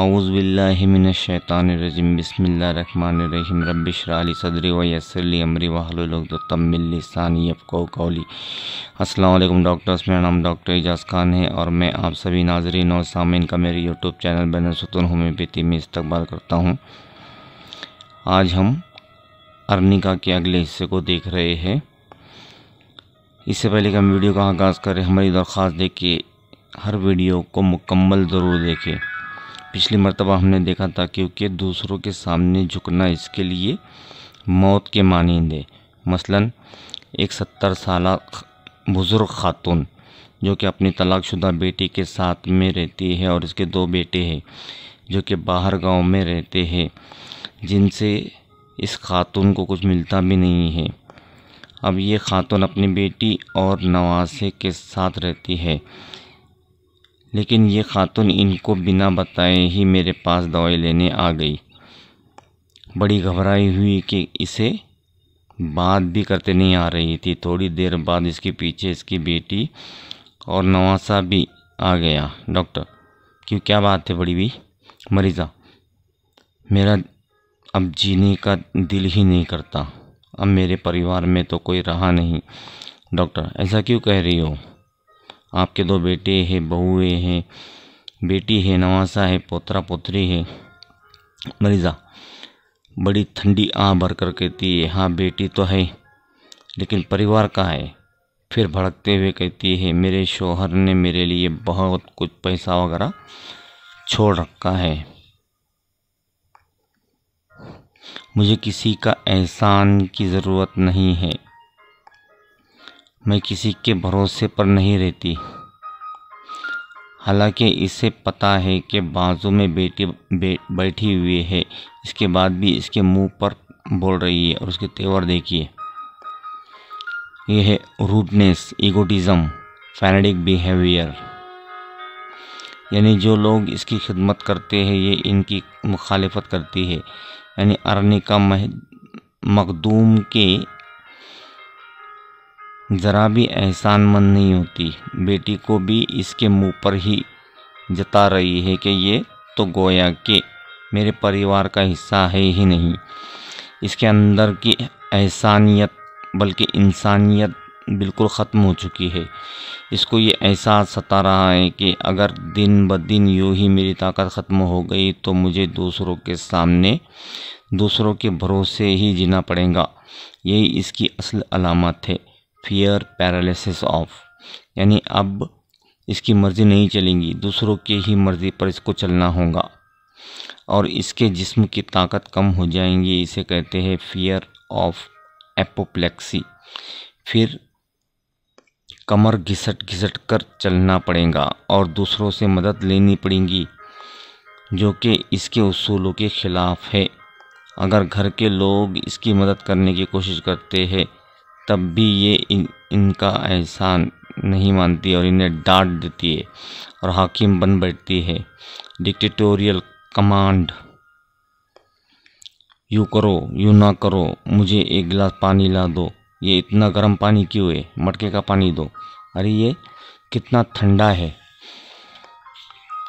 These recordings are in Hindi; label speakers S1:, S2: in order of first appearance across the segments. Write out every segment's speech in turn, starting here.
S1: आउज़बिल्लिमिनशैतानरजीम बसमीम रबशराली सदरी वसरली अमरी वाहलुलतमिलसानीफ़ो कौली असलम डॉक्टर्स मेरा नाम डॉक्टर एजाज खान है और मैं आप सभी नाजरीन और सामीन का मेरे यूट्यूब चैनल बन सतून होम्योपैथी में इस्तबाल करता हूँ आज हम अर्निका के अगले हिस्से को देख रहे हैं इससे पहले कि हम वीडियो का आगाज़ करें हमारी दरख्वास्त देखिए हर वीडियो को मुकम्मल ज़रूर देखें पिछली मरतबा हमने देखा था क्योंकि दूसरों के सामने झुकना इसके लिए मौत के मानंद है मसलन एक सत्तर साल बुज़ुर्ग खातून जो कि अपनी तलाकशुदा बेटी के साथ में रहती है और इसके दो बेटे हैं जो कि बाहर गांव में रहते हैं जिनसे इस खातून को कुछ मिलता भी नहीं है अब ये खातून अपनी बेटी और नवासे के साथ रहती है लेकिन ये खातून इनको बिना बताए ही मेरे पास दवाई लेने आ गई बड़ी घबराई हुई कि इसे बात भी करते नहीं आ रही थी थोड़ी देर बाद इसके पीछे इसकी बेटी और नवासा भी आ गया डॉक्टर क्यों क्या बात है बड़ी भी मरीज़ा मेरा अब जीने का दिल ही नहीं करता अब मेरे परिवार में तो कोई रहा नहीं डॉक्टर ऐसा क्यों कह रही हो आपके दो बेटे हैं बहुएँ हैं बेटी है नवासा है पोतरा पोतरी है मरीज़ा बड़ी ठंडी आ कर कहती है हाँ बेटी तो है लेकिन परिवार का है फिर भड़कते हुए कहती है मेरे शोहर ने मेरे लिए बहुत कुछ पैसा वगैरह छोड़ रखा है मुझे किसी का एहसान की ज़रूरत नहीं है मैं किसी के भरोसे पर नहीं रहती हालांकि इसे पता है कि बाजू में बेटी बे, बैठी हुई है इसके बाद भी इसके मुंह पर बोल रही है और उसके तेवर देखिए यह है रूडनेस ईगोटिज़म फैनेडिक बिहेवियर यानी जो लोग इसकी खिदमत करते हैं ये इनकी मुखालफत करती है यानी अरनिका मखदूम के ज़रा भी एहसानमंद नहीं होती बेटी को भी इसके मुंह पर ही जता रही है कि ये तो गोया के मेरे परिवार का हिस्सा है ही नहीं इसके अंदर की एहसानियत बल्कि इंसानियत बिल्कुल ख़त्म हो चुकी है इसको ये एहसास सता रहा है कि अगर दिन ब दिन यूँ ही मेरी ताकत ख़त्म हो गई तो मुझे दूसरों के सामने दूसरों के भरोसे ही जीना पड़ेगा यही इसकी असल अलामत है फियर पैरालिसिस ऑफ यानी अब इसकी मर्ज़ी नहीं चलेंगी दूसरों के ही मर्ज़ी पर इसको चलना होगा और इसके जिस्म की ताकत कम हो जाएंगी इसे कहते हैं फियर ऑफ एपोप्लेक्सी फिर कमर घिसट घिसट कर चलना पड़ेगा और दूसरों से मदद लेनी पड़ेगी जो कि इसके उसूलों के ख़िलाफ़ है अगर घर के लोग इसकी मदद करने की कोशिश करते हैं तब भी ये इन इनका एहसान नहीं मानती और इन्हें डांट देती है और हाकिम बन बैठती है डिक्टेटोरियल कमांड यू करो यूँ ना करो मुझे एक गिलास पानी ला दो ये इतना गर्म पानी क्यों है मटके का पानी दो अरे ये कितना ठंडा है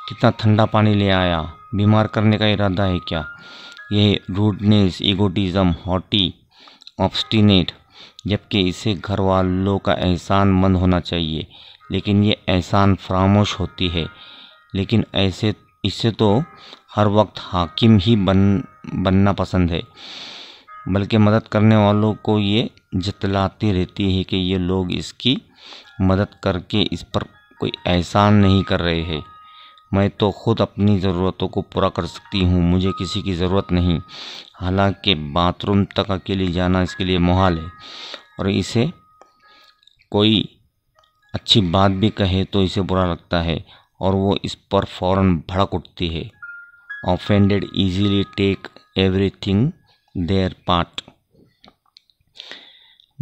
S1: कितना ठंडा पानी ले आया बीमार करने का इरादा है क्या यह रूडनेस इगोटिज़म हॉटी ऑब्सटिनेट जबकि इसे घर वालों का एहसान मंद होना चाहिए लेकिन ये एहसान फरामोश होती है लेकिन ऐसे इसे तो हर वक्त हाकिम ही बन बनना पसंद है बल्कि मदद करने वालों को ये जतलाती रहती है कि ये लोग इसकी मदद करके इस पर कोई एहसान नहीं कर रहे हैं मैं तो खुद अपनी ज़रूरतों को पूरा कर सकती हूँ मुझे किसी की ज़रूरत नहीं हालांकि बाथरूम तक अकेले जाना इसके लिए मुहाल है और इसे कोई अच्छी बात भी कहे तो इसे बुरा लगता है और वो इस पर फ़ौर भड़क उठती है offended easily take everything their part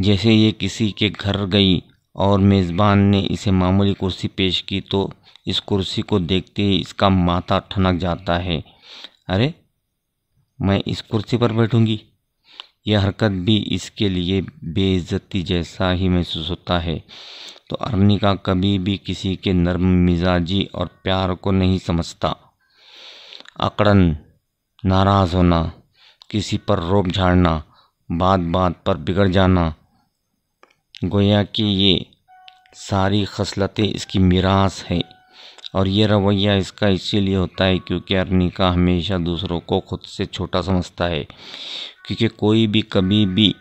S1: जैसे ये किसी के घर गई और मेज़बान ने इसे मामूली कुर्सी पेश की तो इस कुर्सी को देखते ही इसका माथा ठनक जाता है अरे मैं इस कुर्सी पर बैठूंगी यह हरकत भी इसके लिए बेइज्जती जैसा ही महसूस होता है तो का कभी भी किसी के नर्म मिजाजी और प्यार को नहीं समझता अकड़न नाराज़ होना किसी पर रोब झाड़ना बात बात पर बिगड़ जाना गोया कि ये सारी खसलतें इसकी मिरास है और ये रवैया इसका इसीलिए होता है क्योंकि अर्निका हमेशा दूसरों को खुद से छोटा समझता है क्योंकि कोई भी कभी भी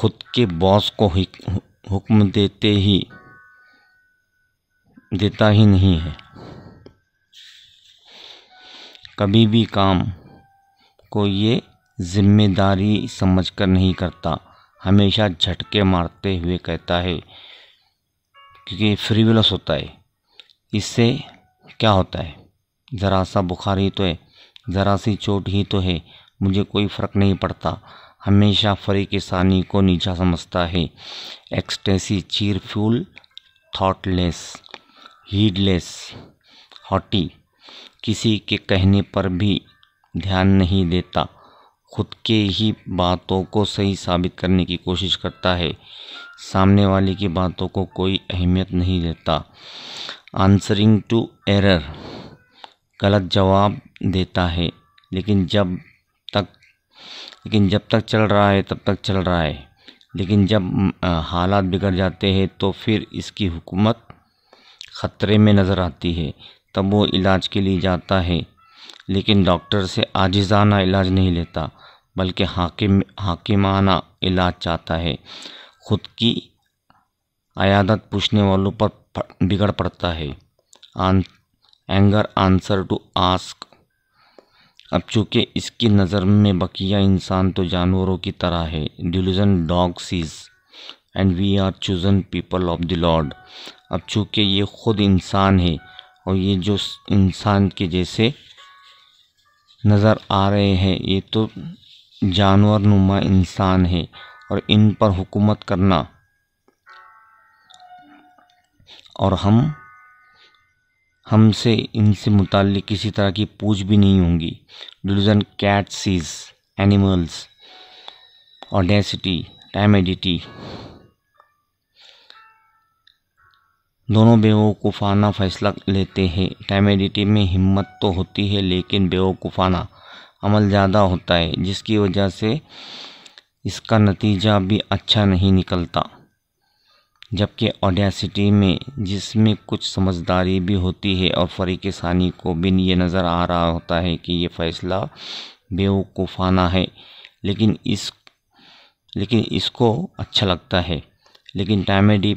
S1: खुद के बॉस को हुक्म देते ही देता ही नहीं है कभी भी काम को ये जिम्मेदारी समझकर नहीं करता हमेशा झटके मारते हुए कहता है क्योंकि फ्रीविलस होता है इससे क्या होता है ज़रा सा बुखार ही तो है ज़रा सी चोट ही तो है मुझे कोई फ़र्क नहीं पड़ता हमेशा के सानी को नीचा समझता है ecstasy cheerful thoughtless heedless haughty किसी के कहने पर भी ध्यान नहीं देता खुद के ही बातों को सही साबित करने की कोशिश करता है सामने वाले की बातों को कोई अहमियत नहीं देता आंसरिंग टू एरर गलत जवाब देता है लेकिन जब तक लेकिन जब तक चल रहा है तब तक चल रहा है लेकिन जब हालात बिगड़ जाते हैं तो फिर इसकी हुकूमत ख़तरे में नज़र आती है तब वो इलाज के लिए जाता है लेकिन डॉक्टर से आजिज़ाना इलाज नहीं लेता बल्कि हाकिम हाकिमाना इलाज चाहता है ख़ुद की अयादत पूछने वालों पर बिगड़ पड़ता है आन एंगर आंसर टू आस्क अब चूँकि इसकी नज़र में बकिया इंसान तो जानवरों की तरह है delusion dog sees and we are chosen people of the Lord अब चूँकि ये खुद इंसान है और ये जो इंसान के जैसे नज़र आ रहे हैं ये तो जानवर नुमा इंसान है और इन पर हुकूमत करना और हम हमसे इनसे मुतल किसी तरह की पूछ भी नहीं होंगी disdain cat sees animals audacity timidity दोनों बेवकूफ़ाना फैसला लेते हैं टाइमेडिटी में हिम्मत तो होती है लेकिन बेवकूफ़ाना अमल ज़्यादा होता है जिसकी वजह से इसका नतीजा भी अच्छा नहीं निकलता जबकि ऑडियासिटी में जिसमें कुछ समझदारी भी होती है और फरीक सानी को बिन ये नज़र आ रहा होता है कि ये फ़ैसला बेवकूफ़ाना है लेकिन इस लेकिन इसको अच्छा लगता है लेकिन टामेडी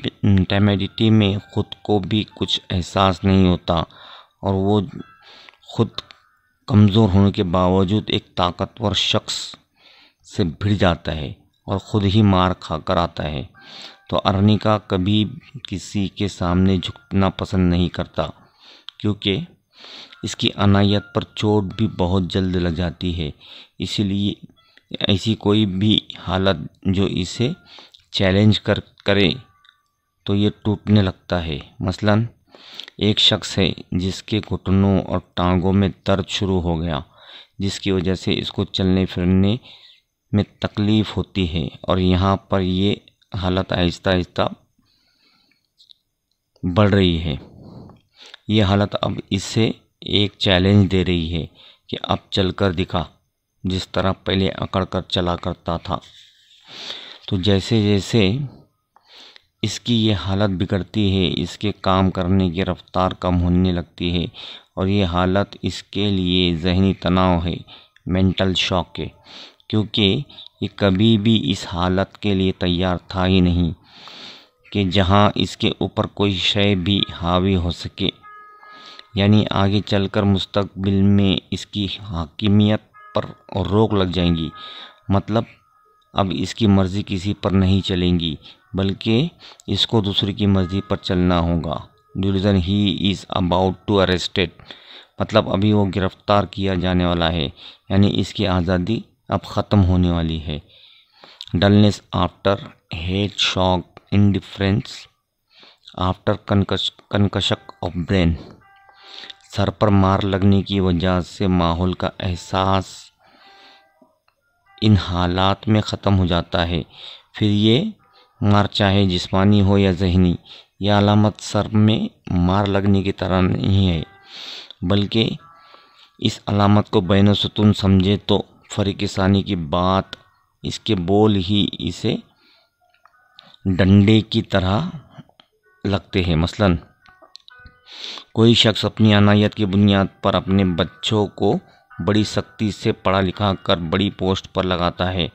S1: टामेडिटी में ख़ुद को भी कुछ एहसास नहीं होता और वो ख़ुद कमज़ोर होने के बावजूद एक ताकतवर शख्स से भिड़ जाता है और ख़ुद ही मार खा कर आता है तो अर्निका कभी किसी के सामने झुकना पसंद नहीं करता क्योंकि इसकी अनायत पर चोट भी बहुत जल्द लग जाती है इसीलिए ऐसी कोई भी हालत जो इसे चैलेंज कर करें तो ये टूटने लगता है मसलन एक शख्स है जिसके घुटनों और टांगों में दर्द शुरू हो गया जिसकी वजह से इसको चलने फिरने में तकलीफ़ होती है और यहाँ पर ये हालत आहिस्ता आहिस्ता बढ़ रही है ये हालत अब इससे एक चैलेंज दे रही है कि अब चलकर दिखा जिस तरह पहले अकड़ कर चला करता था तो जैसे जैसे इसकी ये हालत बिगड़ती है इसके काम करने की रफ़्तार कम होने लगती है और ये हालत इसके लिए जहनी तनाव है मेंटल शॉक है क्योंकि ये कभी भी इस हालत के लिए तैयार था ही नहीं कि जहाँ इसके ऊपर कोई शय भी हावी हो सके यानी आगे चलकर मुस्तकबिल में इसकी हाकिमियत पर रोक लग जाएंगी मतलब अब इसकी मर्ज़ी किसी पर नहीं चलेंगी बल्कि इसको दूसरे की मर्ज़ी पर चलना होगा डिलीजन ही इज़ अबाउट टू अरेस्टेड मतलब अभी वो गिरफ़्तार किया जाने वाला है यानी इसकी आज़ादी अब ख़त्म होने वाली है dullness after head shock indifference after concussion of brain सर पर मार लगने की वजह से माहौल का एहसास इन हालात में ख़त्म हो जाता है फिर ये मार चाहे जिस्मानी हो या जहनी यह अलामत सर में मार लगने की तरह नहीं है बल्कि इस अलामत को बैन सतून समझे तो फरिकसानी की बात इसके बोल ही इसे डंडे की तरह लगते हैं मसलन कोई शख्स अपनी अनायत की बुनियाद पर अपने बच्चों को बड़ी सख्ती से पढ़ा लिखा कर बड़ी पोस्ट पर लगाता है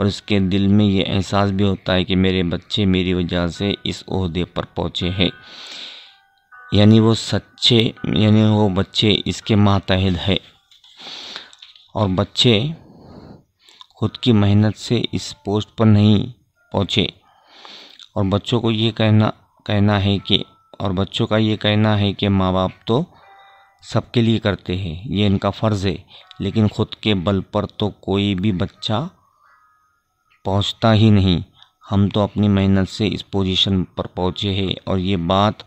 S1: और इसके दिल में ये एहसास भी होता है कि मेरे बच्चे मेरी वजह से इस अहदे पर पहुँचे हैं यानी वो सच्चे यानी वो बच्चे इसके मातहद है और बच्चे खुद की मेहनत से इस पोस्ट पर नहीं पहुँचे और बच्चों को ये कहना कहना है कि और बच्चों का ये कहना है कि माँ बाप तो सबके लिए करते हैं ये इनका फ़र्ज़ है लेकिन ख़ुद के बल पर तो कोई भी बच्चा पहुंचता ही नहीं हम तो अपनी मेहनत से इस पोजीशन पर पहुंचे हैं और ये बात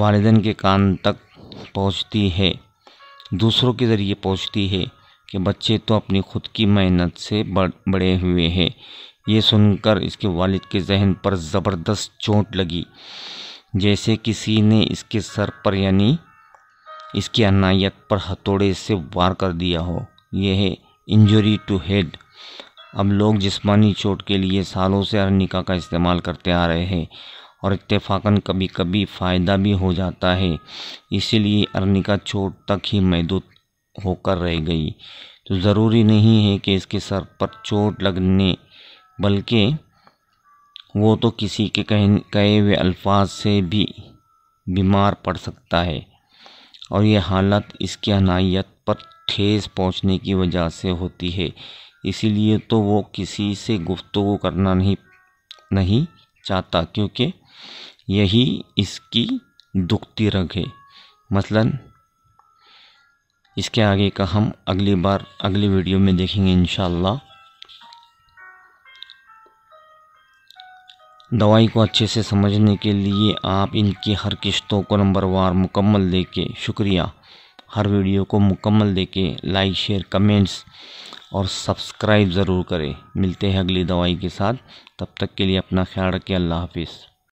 S1: वालदेन के कान तक पहुंचती है दूसरों के ज़रिए पहुंचती है कि बच्चे तो अपनी खुद की मेहनत से बड़े हुए हैं ये सुनकर इसके वालिद के जहन पर ज़बरदस्त चोट लगी जैसे किसी ने इसके सर पर यानी इसकी अनायत पर हथौड़े से वार कर दिया हो यह है इंजरी टू हेड अब लोग जिस्मानी चोट के लिए सालों से अर्निका का इस्तेमाल करते आ रहे हैं और इत्तेफाकन कभी कभी फ़ायदा भी हो जाता है इसीलिए अर्निका चोट तक ही महदूद होकर रह गई तो ज़रूरी नहीं है कि इसके सर पर चोट लगने बल्कि वो तो किसी के कह कहे हुए अल्फाज से भी बीमार पड़ सकता है और यह हालत इसकी अनायत पर ठेस पहुंचने की वजह से होती है इसीलिए तो वो किसी से गुफ्तु करना नहीं नहीं चाहता क्योंकि यही इसकी दुखती रग है मसलन इसके आगे का हम अगली बार अगली वीडियो में देखेंगे इनशाला दवाई को अच्छे से समझने के लिए आप इनकी हर किस्तों को नंबरवार मुकम्मल के शुक्रिया हर वीडियो को मुकम्मल के लाइक शेयर कमेंट्स और सब्सक्राइब ज़रूर करें मिलते हैं अगली दवाई के साथ तब तक के लिए अपना ख्याल रखें अल्लाह हाफिज़